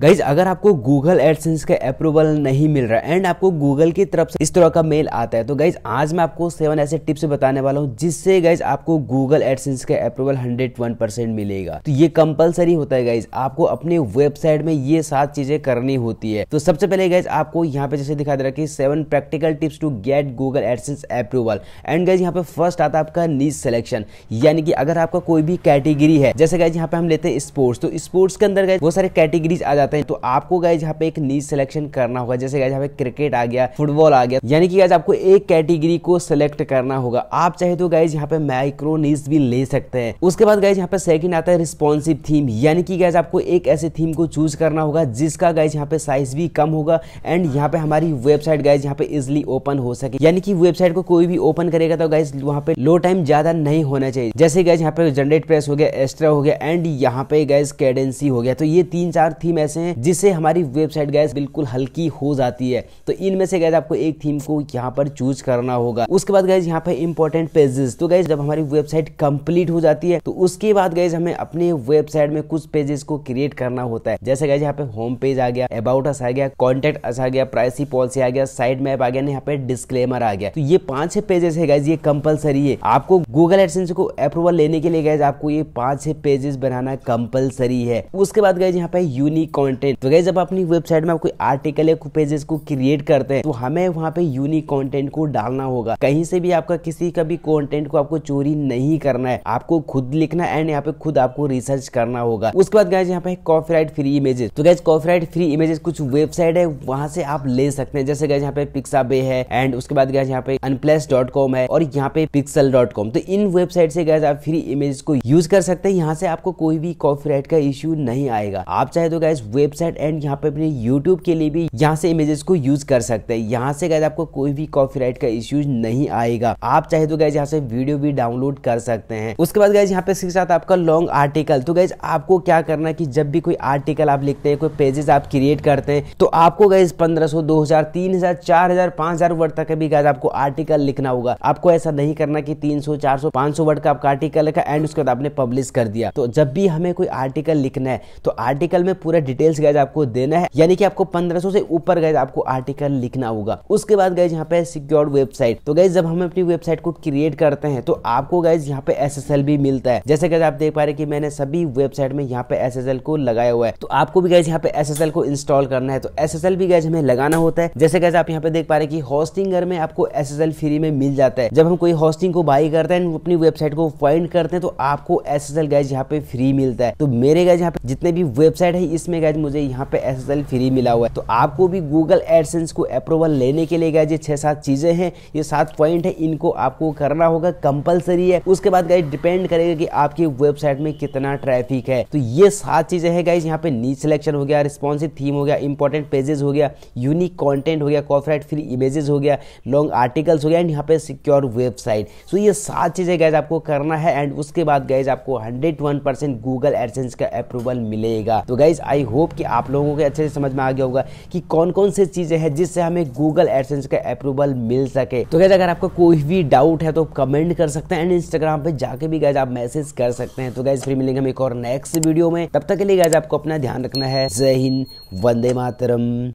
guys अगर आपको Google AdSense का अप्रूवल नहीं मिल रहा एंड आपको गूगल की तरफ से इस तरह का मेल आता है तो गाइज आज मैं आपको सेवन ऐसे टिप्स बताने वाला हूँ जिससे गाइज आपको गूगल एडसेंस का अप्रूवल 101 परसेंट मिलेगा तो ये कंपलसरी होता है गाइज आपको अपने वेबसाइट में ये सात चीजें करनी होती है तो सबसे पहले गाइज आपको यहाँ पे जैसे दिखा दे रहा है कि seven practical tips to get Google AdSense approval and guys यहाँ पे फर्स्ट आता है आपका नीज सिलेक्शन यानी कि अगर आपका कोई भी कैटेगरी है जैसे गाइज यहाँ पे हम लेते हैं स्पोर्ट्स तो स्पोर्ट्स के अंदर गाइज बहुत सारे कैटेगरीज आ जाते जाते हैं तो आपको गाइज यहाँ पे एक नीच सिलेक्शन करना होगा जैसे गाइज यहाँ पे क्रिकेट आ गया फुटबॉल आ गया यानी कि गाइज आपको एक कैटेगरी को सिलेक्ट करना होगा आप चाहे तो गाइज यहाँ पे माइक्रो नीच भी ले सकते हैं उसके बाद गाइज यहाँ पे सेकंड आता है रिस्पॉन्सिव थीम यानी कि गाइज आपको एक ऐसे थीम को चूज करना होगा जिसका गाइज यहाँ पे साइज भी कम होगा एंड यहाँ पे हमारी वेबसाइट गाइज यहाँ पे इजिली ओपन हो सके यानी कि वेबसाइट को कोई भी ओपन करेगा तो गाइज वहाँ पे लो टाइम ज्यादा नहीं होना चाहिए जैसे गाइज यहाँ पे जनरेट प्रेस हो गया एस्ट्रा हो गया एंड यहाँ पे गाइज कैडेंसी हो गया तो ये तीन चार थीम ऐसे हैं जिससे हमारी वेबसाइट गैस बिल्कुल हल्की हो जाती है तो इनमें से गैस आपको एक थीम को यहाँ पर चूज करना होगा उसके बाद गैस यहाँ पर इंपॉर्टेंट पेजेस तो गैस जब हमारी वेबसाइट कंप्लीट हो जाती है तो उसके बाद गैस हमें अपने वेबसाइट में कुछ पेजेस को क्रिएट करना होता है जैसे गैस यहाँ पे होम पेज आ गया अबाउट अस आ गया कॉन्टेक्ट अस आ गया प्राइसी पॉलिसी आ गया साइड मैप आ गया यहाँ पे डिस्क्लेमर आ गया तो ये पांच छह पेजेस है गैस ये कंपलसरी है आपको गूगल एडसेंस को अप्रूवल लेने के लिए गैस आपको ये पांच छह पेजेस बनाना कंपलसरी है उसके बाद गैस यहाँ पे यूनिक कंटेंट तो गई जब अपनी वेबसाइट में कोई आर्टिकल या कोई पेजेस को क्रिएट करते हैं तो हमें वहाँ पे यूनिक कंटेंट को डालना होगा कहीं से भी आपका किसी का भी कंटेंट को आपको चोरी नहीं करना है आपको खुद लिखना एंड यहाँ पे खुद आपको रिसर्च करना होगा उसके बाद गैस यहाँ पे कॉपीराइट फ्री इमेजेस तो गैस कॉपीराइट फ्री इमेजेस कुछ वेबसाइट है वहां से आप ले सकते हैं जैसे गैस यहाँ पे पिक्सा बे है एंड उसके बाद गैस यहाँ पे अनप्लेस डॉट कॉम है और यहाँ पे पिक्सल डॉट कॉम तो इन वेबसाइट से गैस आप फ्री इमेज को यूज कर सकते हैं यहाँ से आपको कोई भी कॉपीराइट का इश्यू नहीं आएगा आप चाहे तो गैस वेबसाइट एंड यहाँ पे अपने यूट्यूब के लिए भी यहाँ से इमेजेस को यूज कर सकते हैं यहाँ से गैस आपको कोई भी कॉपी का इश्यूज नहीं आएगा आप चाहे तो गैस यहाँ से वीडियो भी डाउनलोड कर सकते हैं उसके बाद गैस यहाँ पे साथ आपका लॉन्ग आर्टिकल तो गैस आपको क्या करना की जब भी कोई आर्टिकल आप लिखते हैं कोई पेजेस आप क्रिएट करते हैं तो आपको गैस पंद्रह सौ दो हजार तीन हजार चार हजार पांच हजार वर्ड तक भी गैस आपको आर्टिकल लिखना होगा आपको ऐसा नहीं करना की तीन सौ चार सौ पांच सौ वर्ड का आपका आर्टिकल लिखा एंड उसके बाद आपने पब्लिश कर दिया तो जब भी हमें कोई आर्टिकल लिखना है तो आर्टिकल में पूरा डिटेल डिटेल्स गैज आपको देना है यानी कि आपको 1500 से ऊपर गैज आपको आर्टिकल लिखना होगा उसके बाद गैज यहाँ पे सिक्योर्ड वेबसाइट तो गैज जब हम अपनी वेबसाइट को क्रिएट करते हैं तो आपको गैज यहाँ पे एस भी मिलता है जैसे गैज आप देख पा रहे की मैंने सभी वेबसाइट में यहाँ पे एस को लगाया हुआ है तो आपको भी गैज यहाँ पे एस को इंस्टॉल करना है तो एस भी गैज हमें लगाना होता है जैसे गैज आप यहाँ पे देख पा रहे की होस्टिंग में आपको एस फ्री में मिल जाता है जब हम कोई होस्टिंग को बाई करते हैं अपनी वेबसाइट को फाइंड करते हैं तो आपको एस एस एल गैज यहाँ पे फ्री मिलता है तो मेरे गैज यहाँ पे जितने भी वेबसाइट है इसमें गैज मुझे यहाँ पे एस फ्री मिला हुआ है तो आपको भी गूगल एडसेंस को अप्रूवल लेने के लिए गैज ये छः सात चीज़ें हैं ये सात पॉइंट है इनको आपको करना होगा कंपलसरी है उसके बाद गाइज डिपेंड करेगा कि आपकी वेबसाइट में कितना ट्रैफिक है तो ये सात चीज़ें हैं गाइज यहाँ पे नीच सिलेक्शन हो गया रिस्पॉन्सिव थीम हो गया इंपॉर्टेंट पेजेस हो गया यूनिक कॉन्टेंट हो गया कॉपराइट फ्री इमेजेस हो गया लॉन्ग आर्टिकल्स हो गया एंड यहाँ पे सिक्योर वेबसाइट सो ये सात चीज़ें गाइज आपको करना है एंड उसके बाद गाइज आपको हंड्रेड गूगल एडसेंस का अप्रूवल मिलेगा तो गाइज आई होप होप कि आप लोगों को अच्छे से समझ में आ गया होगा कि कौन कौन सी चीज़ें हैं जिससे हमें गूगल एडसेंस का अप्रूवल मिल सके तो गैस अगर आपका कोई भी डाउट है तो कमेंट कर सकते हैं एंड इंस्टाग्राम पे जाके भी गैस आप मैसेज कर सकते हैं तो गैस फिर मिलेंगे हम एक और नेक्स्ट वीडियो में तब तक के लिए गैस आपको अपना ध्यान रखना है जय हिंद वंदे मातरम